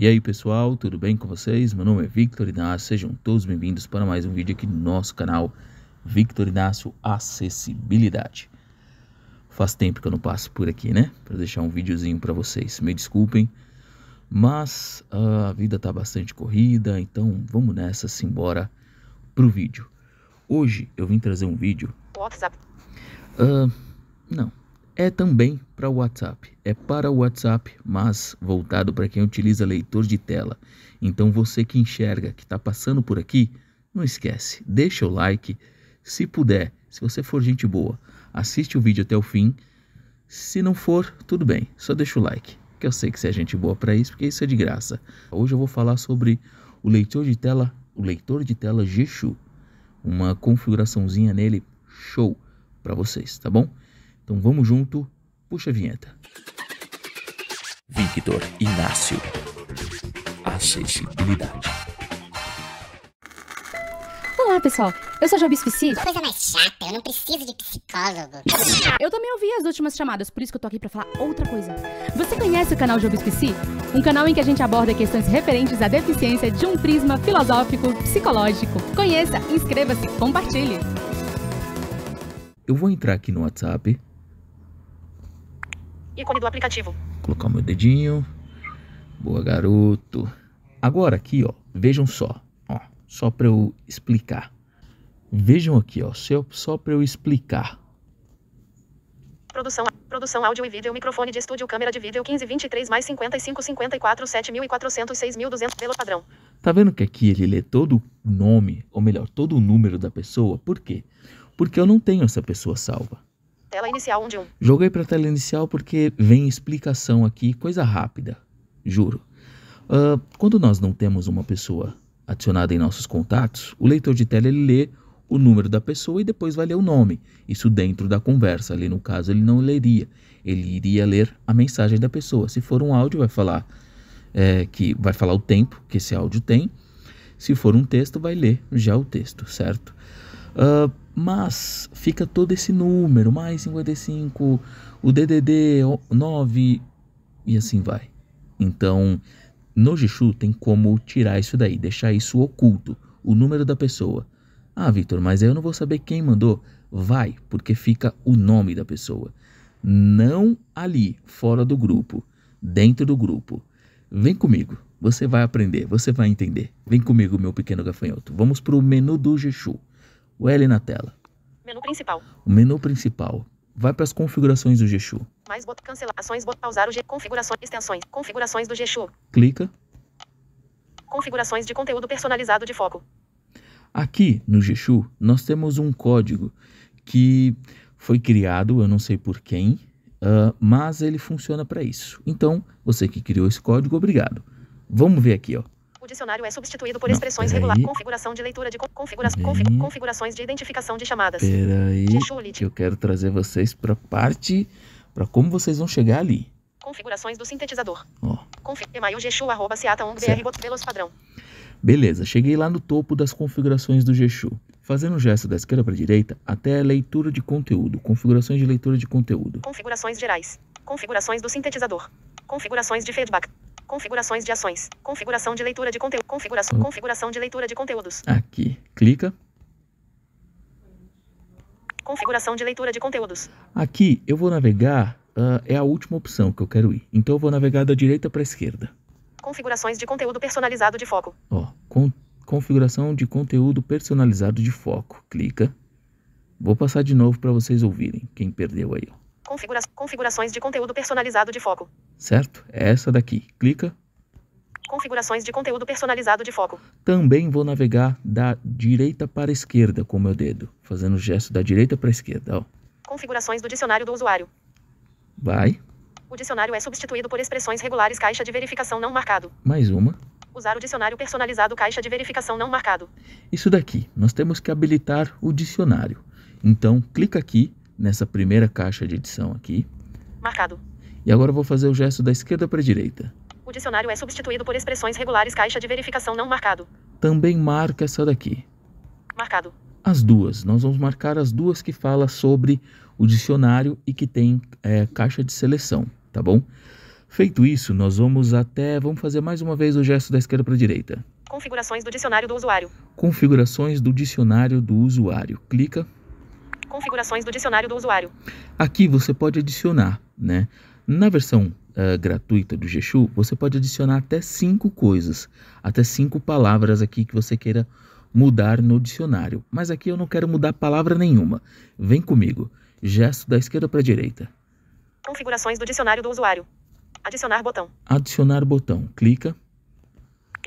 E aí pessoal, tudo bem com vocês? Meu nome é Victor Inácio, sejam todos bem-vindos para mais um vídeo aqui no nosso canal Victor Inácio Acessibilidade. Faz tempo que eu não passo por aqui, né? Para deixar um videozinho para vocês, me desculpem, mas ah, a vida tá bastante corrida, então vamos nessa, simbora pro vídeo. Hoje eu vim trazer um vídeo... WhatsApp. Uh, não, é também para o WhatsApp. É para o WhatsApp, mas voltado para quem utiliza leitor de tela. Então você que enxerga, que está passando por aqui, não esquece, deixa o like. Se puder, se você for gente boa, assiste o vídeo até o fim. Se não for, tudo bem, só deixa o like, que eu sei que você é gente boa para isso, porque isso é de graça. Hoje eu vou falar sobre o leitor de tela, o leitor de tela Geshu, uma configuraçãozinha nele show para vocês, tá bom? Então vamos junto, puxa a vinheta. Victor Inácio. Acessibilidade. Olá, pessoal. Eu sou Job Espicídio. Coisa mais chata, eu não preciso de psicólogo. Eu também ouvi as últimas chamadas, por isso que eu tô aqui pra falar outra coisa. Você conhece o canal Job Espicídio? Um canal em que a gente aborda questões referentes à deficiência de um prisma filosófico, psicológico. Conheça, inscreva-se, compartilhe. Eu vou entrar aqui no WhatsApp Ícone do aplicativo. Vou colocar meu dedinho. Boa, garoto. Agora aqui, ó, vejam só, ó, só para eu explicar. Vejam aqui, ó, só para eu explicar. Produção, produção áudio e vídeo, microfone de estúdio, câmera de vídeo 1523 mais 55 54 7400 6200 pelo padrão. Tá vendo que aqui ele lê todo o nome, ou melhor, todo o número da pessoa? Por quê? Porque eu não tenho essa pessoa salva. Tela inicial 1 de 1. Joguei para tela inicial porque vem explicação aqui, coisa rápida, juro. Uh, quando nós não temos uma pessoa adicionada em nossos contatos, o leitor de tela ele lê o número da pessoa e depois vai ler o nome. Isso dentro da conversa. Ali no caso ele não leria, ele iria ler a mensagem da pessoa. Se for um áudio vai falar é, que vai falar o tempo que esse áudio tem. Se for um texto vai ler já o texto, certo? Uh, mas fica todo esse número, mais 55, o DDD 9 e assim vai. Então, no Jishu tem como tirar isso daí, deixar isso oculto, o número da pessoa. Ah, Victor, mas eu não vou saber quem mandou. Vai, porque fica o nome da pessoa. Não ali, fora do grupo, dentro do grupo. Vem comigo, você vai aprender, você vai entender. Vem comigo, meu pequeno gafanhoto. Vamos para o menu do Jishu o L na tela. Menu principal. O menu principal. Vai para as configurações do Gexu. Mais botão cancelar, ações, botão pausar o G, configurações, extensões, configurações do Gexu. Clica. Configurações de conteúdo personalizado de foco. Aqui no Gexu, nós temos um código que foi criado, eu não sei por quem, uh, mas ele funciona para isso. Então, você que criou esse código, obrigado. Vamos ver aqui, ó dicionário é substituído por não, expressões regulares. Configuração de leitura de config configurações de identificação de chamadas. Peraí, que eu quero trazer vocês para parte, para como vocês vão chegar ali. Configurações do sintetizador. Ó. Config e padrão. Beleza, cheguei lá no topo das configurações do Geshu. Fazendo um gesto da esquerda para a direita até a leitura de conteúdo. Configurações de leitura de conteúdo. Configurações gerais. Configurações do sintetizador. Configurações de feedback. Configurações de ações. Configuração de leitura de conteúdo. Configuração, oh. configuração de leitura de conteúdos. Aqui. Clica. Configuração de leitura de conteúdos. Aqui eu vou navegar. Uh, é a última opção que eu quero ir. Então eu vou navegar da direita para a esquerda. Configurações de conteúdo personalizado de foco. Ó, oh. Con configuração de conteúdo personalizado de foco. Clica. Vou passar de novo para vocês ouvirem, quem perdeu aí. Ó. Configura configurações de conteúdo personalizado de foco. Certo? É essa daqui. Clica. Configurações de conteúdo personalizado de foco. Também vou navegar da direita para a esquerda com o meu dedo, fazendo o gesto da direita para a esquerda. Ó. Configurações do dicionário do usuário. Vai. O dicionário é substituído por expressões regulares caixa de verificação não marcado. Mais uma. Usar o dicionário personalizado caixa de verificação não marcado. Isso daqui, nós temos que habilitar o dicionário. Então, clica aqui nessa primeira caixa de edição aqui. Marcado. E agora eu vou fazer o gesto da esquerda para a direita. O dicionário é substituído por expressões regulares caixa de verificação não marcado. Também marca essa daqui. Marcado. As duas. Nós vamos marcar as duas que fala sobre o dicionário e que tem é, caixa de seleção, tá bom? Feito isso, nós vamos até. Vamos fazer mais uma vez o gesto da esquerda para a direita. Configurações do dicionário do usuário. Configurações do dicionário do usuário. Clica. Configurações do dicionário do usuário. Aqui você pode adicionar, né? Na versão uh, gratuita do Geshu, você pode adicionar até cinco coisas, até cinco palavras aqui que você queira mudar no dicionário. Mas aqui eu não quero mudar palavra nenhuma. Vem comigo. Gesto da esquerda para a direita. Configurações do dicionário do usuário. Adicionar botão. Adicionar botão. Clica.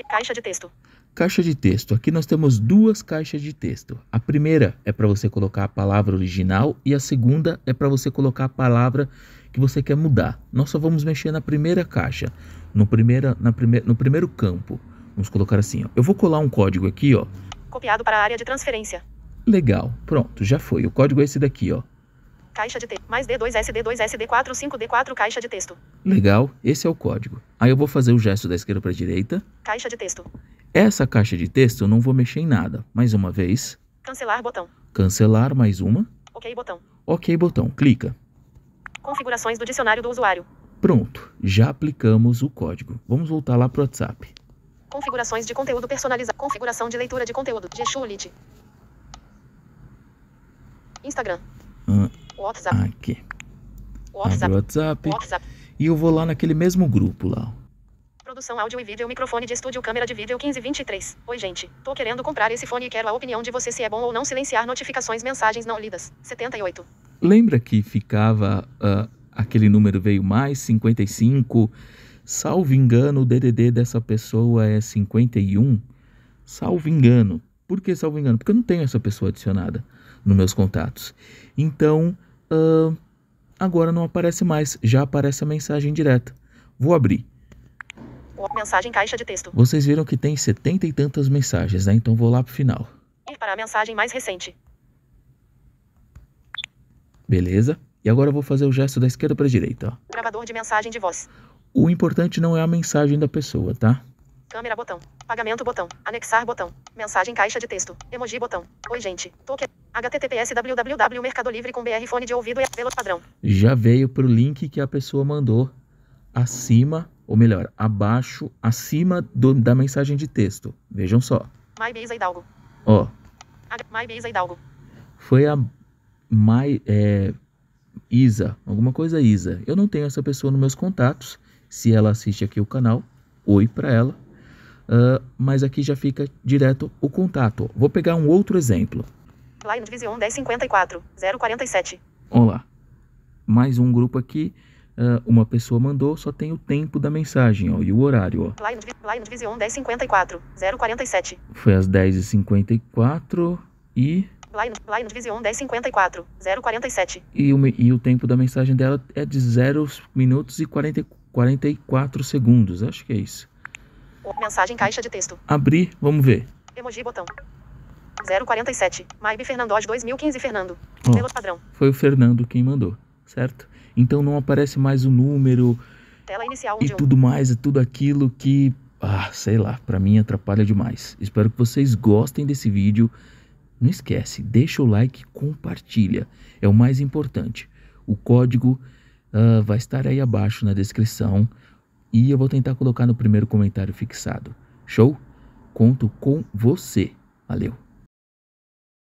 Caixa de texto. Caixa de texto. Aqui nós temos duas caixas de texto. A primeira é para você colocar a palavra original e a segunda é para você colocar a palavra que você quer mudar. Nós só vamos mexer na primeira caixa, no, primeira, na prime, no primeiro campo. Vamos colocar assim. Ó. Eu vou colar um código aqui, ó. Copiado para a área de transferência. Legal. Pronto, já foi. O código é esse daqui, ó. Caixa de texto. Mais D2SD2SD45D4 caixa de texto. Legal, esse é o código. Aí eu vou fazer o gesto da esquerda para a direita. Caixa de texto. Essa caixa de texto eu não vou mexer em nada. Mais uma vez. Cancelar botão. Cancelar mais uma. OK botão. OK botão. Clica. Configurações do dicionário do usuário. Pronto, já aplicamos o código. Vamos voltar lá para o WhatsApp. Configurações de conteúdo personalizado. Configuração de leitura de conteúdo. Gexulit. Instagram. Ah, WhatsApp. Aqui. WhatsApp. Abre WhatsApp. WhatsApp. E eu vou lá naquele mesmo grupo lá. Produção áudio e vídeo, microfone de estúdio, câmera de vídeo 1523. Oi, gente. Tô querendo comprar esse fone e quero a opinião de você se é bom ou não silenciar notificações, mensagens não lidas. 78. Lembra que ficava uh, aquele número veio mais 55? Salvo engano, o DDD dessa pessoa é 51. Salvo engano. Por que salvo engano? Porque eu não tenho essa pessoa adicionada nos meus contatos. Então, Uh, agora não aparece mais, já aparece a mensagem direta. Vou abrir. Mensagem caixa de texto. Vocês viram que tem setenta e tantas mensagens, né? Então vou lá pro final. Ir para a mensagem mais recente. Beleza. E agora eu vou fazer o gesto da esquerda para a direita. Ó. Gravador de mensagem de voz. O importante não é a mensagem da pessoa, tá? Câmera botão. Pagamento botão. Anexar botão. Mensagem caixa de texto. Emoji botão. Oi, gente. Tô aqui. https www.mercadolivre com BR fone de ouvido e velo padrão. Já veio pro link que a pessoa mandou acima, ou melhor, abaixo, acima do, da mensagem de texto. Vejam só. MyBase Hidalgo. Ó. MyBase Hidalgo. Foi a My é, Isa, alguma coisa Isa. Eu não tenho essa pessoa nos meus contatos. Se ela assiste aqui o canal, oi para ela Uh, mas aqui já fica direto o contato. Vou pegar um outro exemplo. Blind Vision 1054 047. Vamos lá. Mais um grupo aqui. Uh, uma pessoa mandou, só tem o tempo da mensagem ó, e o horário. Ó. Blind, Blind Vision 1054 047. Foi às 10h54 e. Blind, Blind Vision 1054 047. E o, e o tempo da mensagem dela é de 0 minutos e 40, 44 segundos. Acho que é isso. Mensagem caixa de texto. Abrir, vamos ver. Emoji botão. 047. Maib Fernandoz 2015 Fernando. Oh, Pelo padrão. Foi o Fernando quem mandou, certo? Então não aparece mais o número. Tela inicial e tudo um. mais, e é tudo aquilo que, ah, sei lá, para mim atrapalha demais. Espero que vocês gostem desse vídeo. Não esquece, deixa o like, compartilha. É o mais importante. O código uh, vai estar aí abaixo na descrição e eu vou tentar colocar no primeiro comentário fixado. Show? Conto com você. Valeu!